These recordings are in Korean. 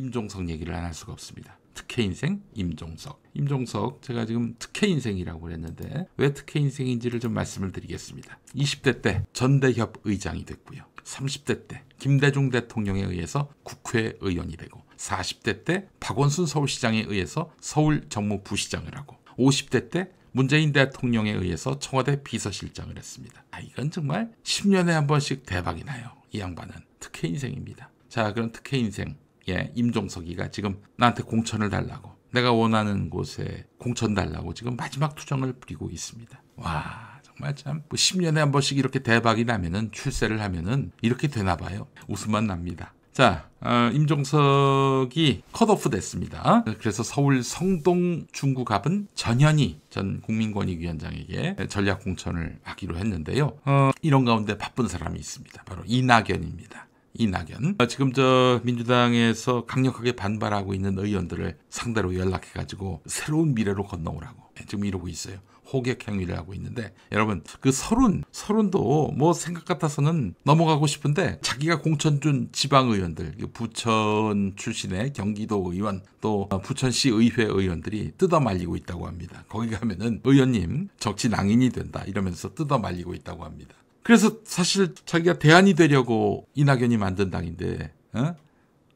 임종석 얘기를 안 할 수가 없습니다. 특혜 인생 임종석. 임종석 제가 지금 특혜 인생이라고 그랬는데 왜 특혜 인생인지를 좀 말씀을 드리겠습니다. 20대 때 전대협 의장이 됐고요. 30대 때 김대중 대통령에 의해서 국회의원이 되고 40대 때 박원순 서울시장에 의해서 서울 정무부시장을 하고 50대 때 문재인 대통령에 의해서 청와대 비서실장을 했습니다. 아 이건 정말 10년에 한 번씩 대박이 나요. 이 양반은 특혜 인생입니다. 자 그럼 특혜 인생 예, 임종석이가 지금 나한테 공천을 달라고 내가 원하는 곳에 공천 달라고 지금 마지막 투정을 부리고 있습니다. 와 정말 참 10년에 뭐 한 번씩 이렇게 대박이 나면은 출세를 하면은 이렇게 되나 봐요. 웃음만 납니다. 자, 어, 임종석이 컷오프 됐습니다. 그래서 서울 성동 중구갑은 전현희 전 국민권익위원장에게 전략공천을 하기로 했는데요. 어, 이런 가운데 바쁜 사람이 있습니다. 바로 이낙연입니다. 이낙연. 어, 지금 저 민주당에서 강력하게 반발하고 있는 의원들을 상대로 연락해가지고 새로운 미래로 건너오라고 지금 이러고 있어요. 호객 행위를 하고 있는데 여러분 그 서른 서른도 뭐 생각 같아서는 넘어가고 싶은데 자기가 공천 준 지방 의원들 그 부천 출신의 경기도 의원 또 부천시 의회 의원들이 뜯어 말리고 있다고 합니다. 거기 가면은 의원님 적치 낭인이 된다 이러면서 뜯어 말리고 있다고 합니다. 그래서 사실 자기가 대안이 되려고 이낙연이 만든 당인데 어?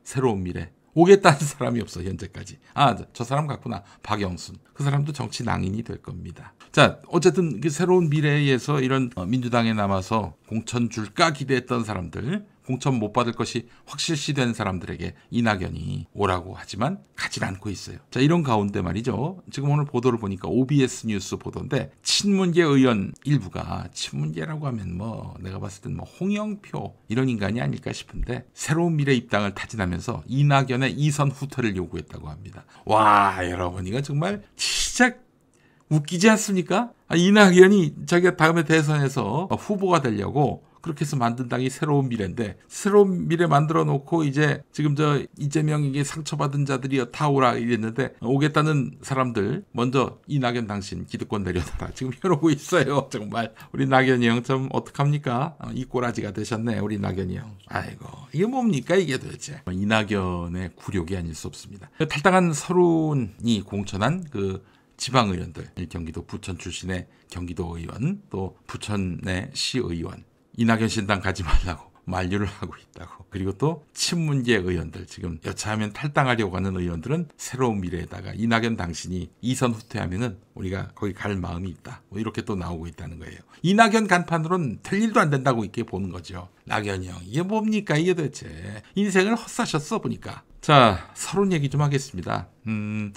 새로운 미래 오겠다는 사람이 없어 현재까지. 아 저 사람 같구나 박영순 그 사람도 정치 낭인이 될 겁니다. 자 어쨌든 그 새로운 미래에서 이런 어, 민주당에 남아서 공천 줄까 기대했던 사람들 공천 못 받을 것이 확실시 된 사람들에게 이낙연이 오라고 하지만 가질 않고 있어요. 자, 이런 가운데 말이죠. 지금 오늘 보도를 보니까 OBS 뉴스 보던데 친문계 의원 일부가 친문계라고 하면 뭐 내가 봤을 땐 뭐 홍영표 이런 인간이 아닐까 싶은데 새로운 미래 입당을 타진하면서 이낙연의 이선 후퇴를 요구했다고 합니다. 와, 여러분 이거 정말 진짜 웃기지 않습니까? 아, 이낙연이 자기가 다음에 대선에서 후보가 되려고 그렇게 해서 만든 당이 새로운 미래인데 새로운 미래 만들어 놓고 이제 지금 저 이재명에게 상처받은 자들이여 타오라 이랬는데 오겠다는 사람들 먼저 이낙연 당신 기득권 내려놔라 지금 이러고 있어요 정말 우리 낙연이 형좀 어떡합니까 어, 이 꼬라지가 되셨네 우리 낙연이 형 아이고 이게 뭡니까 이게 도대체 이낙연의 굴욕이 아닐 수 없습니다 탈당한 서른이 공천한 그 지방의원들, 경기도 부천 출신의 경기도 의원, 또 부천의 시의원, 이낙연 신당 가지 말라고 만류를 하고 있다고. 그리고 또 친문계 의원들 지금 여차하면 탈당하려고 하는 의원들은 새로운 미래에다가 이낙연 당신이 이선 후퇴하면은 우리가 거기 갈 마음이 있다. 뭐 이렇게 또 나오고 있다는 거예요. 이낙연 간판으론될 일도 안 된다고 이렇게 보는 거죠. 낙연이 형 이게 뭡니까 이게 도대체 인생을 헛사셨어 보니까. 자 서른 얘기 좀 하겠습니다. 음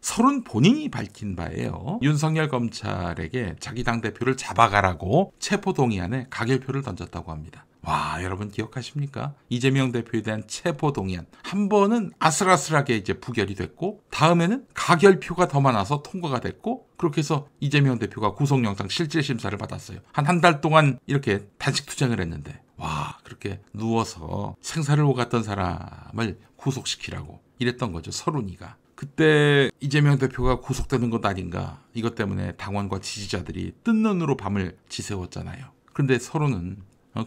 서른 본인이 밝힌 바예요. 윤석열 검찰에게 자기 당대표를 잡아가라고 체포동의안에 가결표를 던졌다고 합니다. 와, 여러분 기억하십니까? 이재명 대표에 대한 체포 동의안. 한 번은 아슬아슬하게 이제 부결이 됐고, 다음에는 가결표가 더 많아서 통과가 됐고, 그렇게 해서 이재명 대표가 구속영장 실질심사를 받았어요. 한 한 달 동안 이렇게 단식 투쟁을 했는데, 와, 그렇게 누워서 생사를 오갔던 사람을 구속시키라고 이랬던 거죠, 서른이가. 그때 이재명 대표가 구속되는 것 아닌가 이것 때문에 당원과 지지자들이 뜬 눈으로 밤을 지새웠잖아요. 그런데 서로는 어,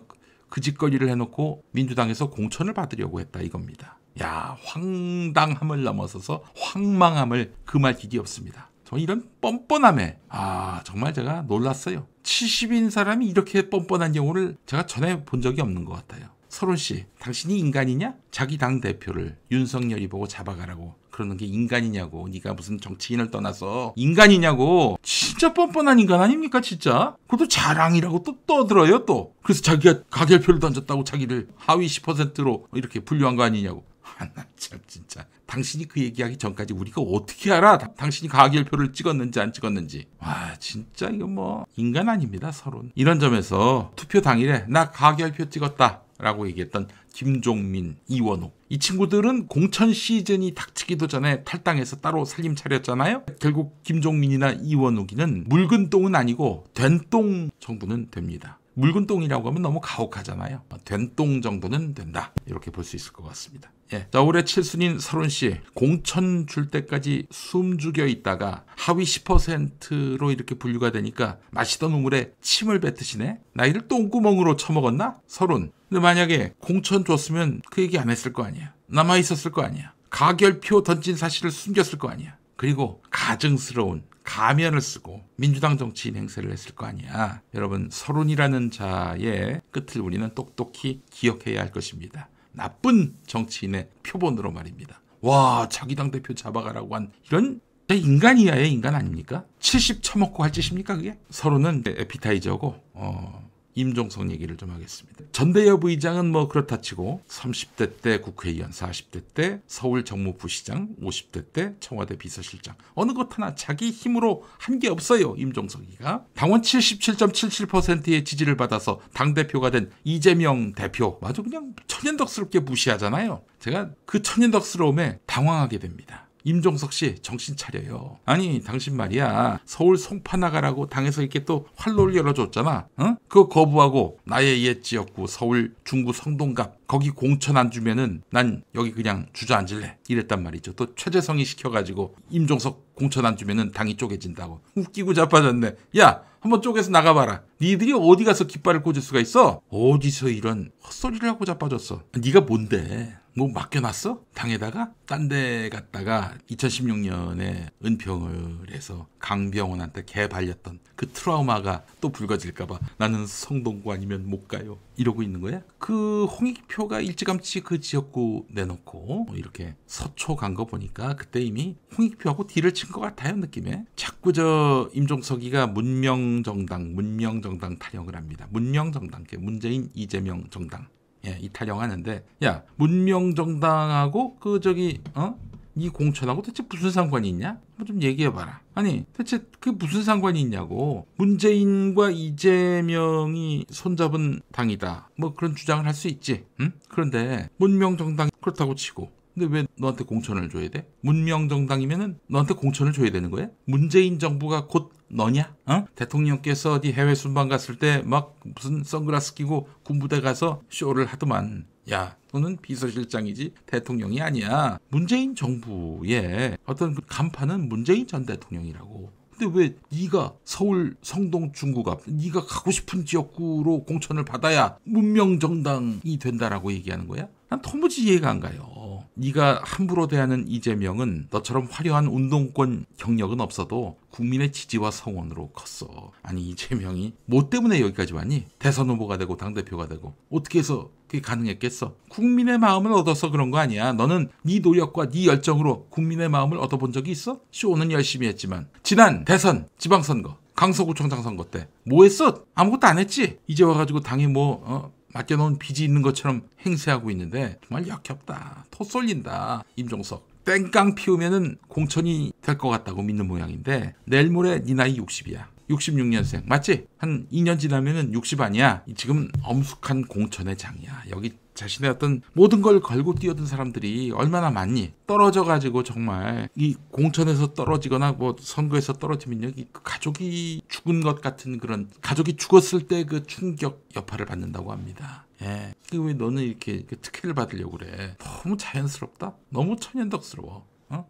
그 짓거리를 해놓고 민주당에서 공천을 받으려고 했다 이겁니다. 야 황당함을 넘어서서 황망함을 금할 기기 없습니다. 저 이런 뻔뻔함에 아 정말 제가 놀랐어요. 70인 사람이 이렇게 뻔뻔한 경우를 제가 전에 본 적이 없는 것 같아요. 서론 씨, 당신이 인간이냐? 자기 당 대표를 윤석열이 보고 잡아가라고 그러는 게 인간이냐고 네가 무슨 정치인을 떠나서 인간이냐고 진짜 뻔뻔한 인간 아닙니까 진짜 그것도 자랑이라고 또 떠들어요 또 그래서 자기가 가결표를 던졌다고 자기를 하위 10%로 이렇게 분류한 거 아니냐고 하나참 아, 진짜 당신이 그 얘기하기 전까지 우리가 어떻게 알아 다, 당신이 가결표를 찍었는지 안 찍었는지 와 진짜 이거 뭐 인간 아닙니다 서론 이런 점에서 투표 당일에 나 가결표 찍었다 라고 얘기했던 김종민, 이원호. 이 친구들은 공천 시즌이 닥치기도 전에 탈당해서 따로 살림 차렸잖아요. 결국 김종민이나 이원욱이는 묽은 똥은 아니고 된 똥 정도는 됩니다. 묽은 똥이라고 하면 너무 가혹하잖아요. 된 똥 정도는 된다. 이렇게 볼 수 있을 것 같습니다. 예. 자, 올해 7순인 서론 씨 공천 줄 때까지 숨죽여 있다가 하위 10%로 이렇게 분류가 되니까 마시던 우물에 침을 뱉으시네. 나이를 똥구멍으로 처먹었나 서론. 근데 만약에 공천 줬으면 그 얘기 안 했을 거 아니야. 남아 있었을 거 아니야. 가결표 던진 사실을 숨겼을 거 아니야. 그리고 가증스러운 가면을 쓰고 민주당 정치인 행세를 했을 거 아니야. 여러분, 서론이라는 자의 끝을 우리는 똑똑히 기억해야 할 것입니다. 나쁜 정치인의 표본으로 말입니다. 와 자기 당 대표 잡아가라고 한 이런 인간이야의 인간 아닙니까? 70 처먹고 할 짓입니까 그게? 서로는 에피타이저고 어, 임종석 얘기를 좀 하겠습니다. 전대협 의장은 뭐 그렇다 치고 30대 때 국회의원, 40대 때 서울 정무부 시장, 50대 때 청와대 비서실장 어느 것 하나 자기 힘으로 한 게 없어요. 임종석이가 당원 77.77%의 지지를 받아서 당대표가 된 이재명 대표 아주 그냥 천연덕스럽게 무시하잖아요. 제가 그 천연덕스러움에 당황하게 됩니다. 임종석 씨 정신 차려요. 아니 당신 말이야 서울 송파나가라고 당에서 이렇게 또 활로를 열어줬잖아. 어? 그거 거부하고 나의 옛 지역구 서울 중구 성동갑 거기 공천 안 주면은 난 여기 그냥 주저앉을래 이랬단 말이죠. 또 최재성이 시켜가지고 임종석 공천 안 주면은 당이 쪼개진다고 웃기고 자빠졌네. 야 한번 쪼개서 나가봐라. 니들이 어디 가서 깃발을 꽂을 수가 있어? 어디서 이런 헛소리를 하고 자빠졌어. 니가 뭔데? 뭐 맡겨놨어? 당에다가? 딴 데 갔다가 2016년에 은평을 해서 강병원한테 개 발렸던 그 트라우마가 또 불거질까봐 나는 성동구 아니면 못 가요. 이러고 있는 거야? 그 홍익표가 일찌감치 그 지역구 내놓고 이렇게 서초 간 거 보니까 그때 이미 홍익표하고 딜을 친 것 같아요 느낌에. 자꾸 저 임종석이가 문명정당, 문명정 당 정당 타령을 합니다. 문명 정당께 문재인 이재명 정당 예, 이 타령하는데 야 문명 정당하고 그 저기 어? 이 공천하고 대체 무슨 상관이 있냐? 좀 얘기해봐라. 아니 대체 그 무슨 상관이 있냐고 문재인과 이재명이 손잡은 당이다. 뭐 그런 주장을 할 수 있지. 응? 그런데 문명 정당 그렇다고 치고 근데 왜 너한테 공천을 줘야 돼? 문명정당이면 너한테 공천을 줘야 되는 거야? 문재인 정부가 곧 너냐? 어? 대통령께서 어디 네 해외 순방 갔을 때 막 무슨 선글라스 끼고 군부대 가서 쇼를 하더만. 야, 너는 비서실장이지 대통령이 아니야. 문재인 정부의 어떤 그 간판은 문재인 전 대통령이라고. 근데 왜 네가 서울 성동 중구 앞 네가 가고 싶은 지역구로 공천을 받아야 문명정당이 된다라고 얘기하는 거야? 난 도무지 이해가 안 가요. 네가 함부로 대하는 이재명은 너처럼 화려한 운동권 경력은 없어도 국민의 지지와 성원으로 컸어. 아니 이재명이 뭐 때문에 여기까지 왔니? 대선 후보가 되고 당대표가 되고 어떻게 해서 그게 가능했겠어? 국민의 마음을 얻어서 그런 거 아니야. 너는 네 노력과 네 열정으로 국민의 마음을 얻어본 적이 있어? 쇼는 열심히 했지만 지난 대선 지방선거 강서구청장 선거 때 뭐 했어? 아무것도 안 했지? 이제 와가지고 당이 뭐 어, 맡겨놓은 빚이 있는 것처럼 행세하고 있는데 정말 역겹다. 토쏠린다. 임종석. 땡깡 피우면은 공천이 될 것 같다고 믿는 모양인데 내일 모레 네 나이 60이야. 66년생 맞지? 한 2년 지나면은 60 아니야. 지금 엄숙한 공천의 장이야. 여기 자신의 어떤 모든 걸 걸고 뛰어든 사람들이 얼마나 많니? 떨어져 가지고 정말 이 공천에서 떨어지거나 뭐 선거에서 떨어지면 여기 그 가족이 죽은 것 같은 그런 가족이 죽었을 때 그 충격 여파를 받는다고 합니다. 예. 왜 너는 이렇게 그 특혜를 받으려고 그래? 너무 자연스럽다. 너무 천연덕스러워. 어?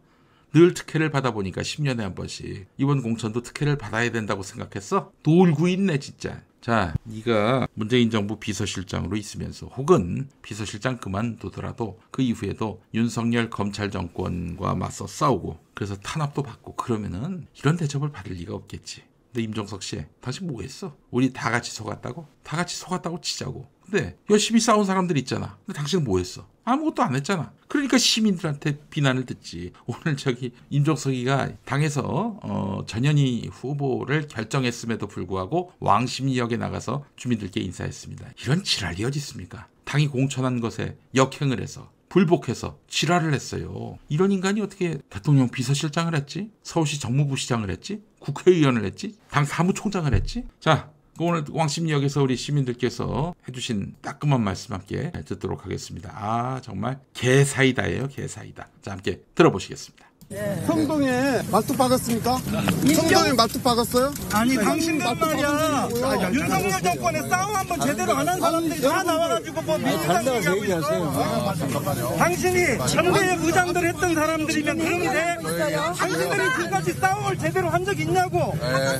늘 특혜를 받아보니까 10년에 한 번씩 이번 공천도 특혜를 받아야 된다고 생각했어? 놀고 있네 진짜 자, 네가 문재인 정부 비서실장으로 있으면서 혹은 비서실장 그만두더라도 그 이후에도 윤석열 검찰 정권과 맞서 싸우고 그래서 탄압도 받고 그러면은 이런 대접을 받을 리가 없겠지. 근데 임종석 씨, 당신 뭐 했어? 우리 다 같이 속았다고? 다 같이 속았다고 치자고. 때 네, 열심히 싸운 사람들 있잖아. 근데 당신은 뭐 했어? 아무것도 안 했잖아. 그러니까 시민들한테 비난을 듣지. 오늘 저기 임종석이가 당에서 어, 전현희 후보를 결정했음에도 불구하고 왕십리역에 나가서 주민들께 인사했습니다. 이런 지랄이 어디 있습니까? 당이 공천한 것에 역행을 해서 불복해서 지랄을 했어요. 이런 인간이 어떻게 대통령 비서실장을 했지? 서울시 정무부 시장을 했지? 국회의원을 했지? 당 사무총장을 했지? 자, 그 오늘 왕십리역에서 우리 시민들께서 해주신 따끔한 말씀 함께 듣도록 하겠습니다. 아 정말 개사이다예요 개사이다. 자 함께 들어보시겠습니다. 네. 평동에 말뚝 박았습니까? 평동에 말뚝 박았어요? 아니 당신들 말이야 윤석열 정권에 싸움 한번 제대로 안 한 사람들이 다 나와가지고 뭐 민주당 얘기하고 있어 아, 당신이 청대의 무장들 했던 사람들이면 그런데 네, 네, 네. 당신들이 지금까지 싸움을 제대로 한 적 있냐고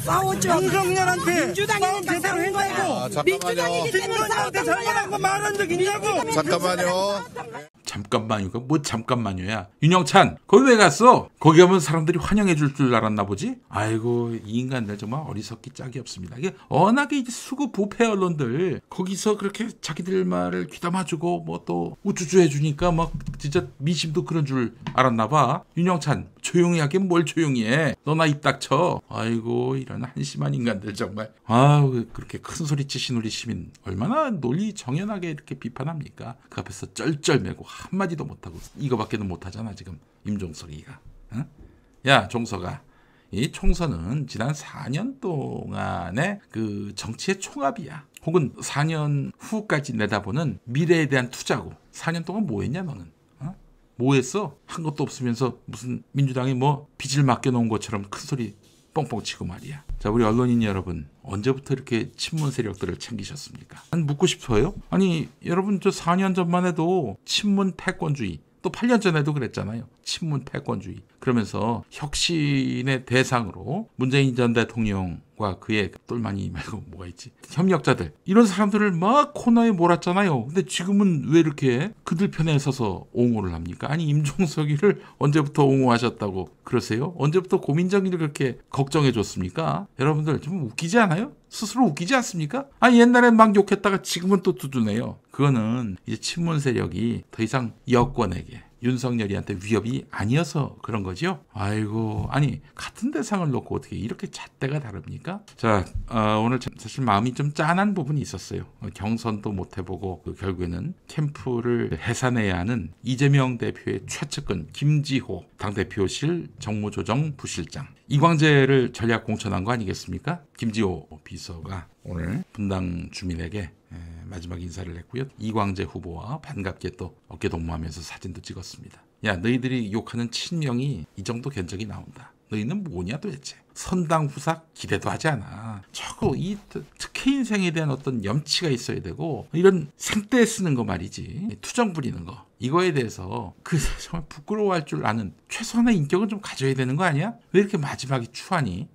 싸웠죠 윤석열한테 싸움 제대로 했냐고 아, 민주당이기 때문에 싸웠던 잘못한 거 말한 적 있냐고 잠깐만요 잠깐만요. 뭐 잠깐만요야. 윤영찬 거기 왜 갔어? 거기 가면 사람들이 환영해 줄 줄 알았나 보지? 아이고 이 인간들 정말 어리석기 짝이 없습니다. 이게 워낙에 수구 부패 언론들 거기서 그렇게 자기들 말을 귀담아주고 뭐 또 우쭈쭈 해주니까 막 진짜 미심도 그런 줄 알았나 봐. 윤영찬 조용히 하긴 뭘 조용히 해. 너 나 입 닥쳐. 아이고 이런 한심한 인간들 정말. 아우 그렇게 큰 소리 치신 우리 시민 얼마나 논리 정연하게 이렇게 비판합니까? 그 앞에서 쩔쩔매고 한마디도 못하고 이거밖에도 못하잖아 지금 임종석이가 응? 야 종서가 이 총선은 지난 4년 동안의 그 정치의 총합이야 혹은 4년 후까지 내다보는 미래에 대한 투자고 4년 동안 뭐 했냐 너는 뭐 했어? 한 것도 없으면서 무슨 민주당이 뭐 빚을 맡겨놓은 것처럼 큰 소리 뻥뻥 치고 말이야 자, 우리 언론인 여러분, 언제부터 이렇게 친문 세력들을 챙기셨습니까? 난 묻고 싶어요. 아니, 여러분 저 4년 전만 해도 친문 패권주의, 또 8년 전에도 그랬잖아요. 친문 패권주의. 그러면서 혁신의 대상으로 문재인 전 대통령 과 그의 똘마니 말고 뭐가 있지 협력자들 이런 사람들을 막 코너에 몰았잖아요 근데 지금은 왜 이렇게 그들 편에 서서 옹호를 합니까 아니 임종석이를 언제부터 옹호하셨다고 그러세요 언제부터 고민정이를 그렇게 걱정해 줬습니까 여러분들 좀 웃기지 않아요 스스로 웃기지 않습니까? 아 옛날엔 막 욕했다가 지금은 또두두네요 그거는 이제 친문 세력이 더 이상 여권에게 윤석열이한테 위협이 아니어서 그런 거죠. 아이고 아니 같은 대상을 놓고 어떻게 이렇게 잣대가 다릅니까? 자 어, 오늘 사실 마음이 좀 짠한 부분이 있었어요. 어, 경선도 못 해보고 그 결국에는 캠프를 해산해야 하는 이재명 대표의 최측근 김지호 당대표실 정무조정 부실장 이광재를 전략 공천한 거 아니겠습니까? 김지호 비서가 오늘 분당 주민에게 마지막 인사를 했고요. 이광재 후보와 반갑게 또 어깨 동무하면서 사진도 찍었습니다. 야 너희들이 욕하는 친명이 이 정도 견적이 나온다. 너희는 뭐냐 도대체. 선당 후삭 기대도 하지 않아. 저거 이 특, 새 인생에 대한 어떤 염치가 있어야 되고 이런 생때 쓰는 거 말이지 투정 부리는 거 이거에 대해서 그 정말 부끄러워할 줄 아는 최소한의 인격은 좀 가져야 되는 거 아니야? 왜 이렇게 마지막에 추하니?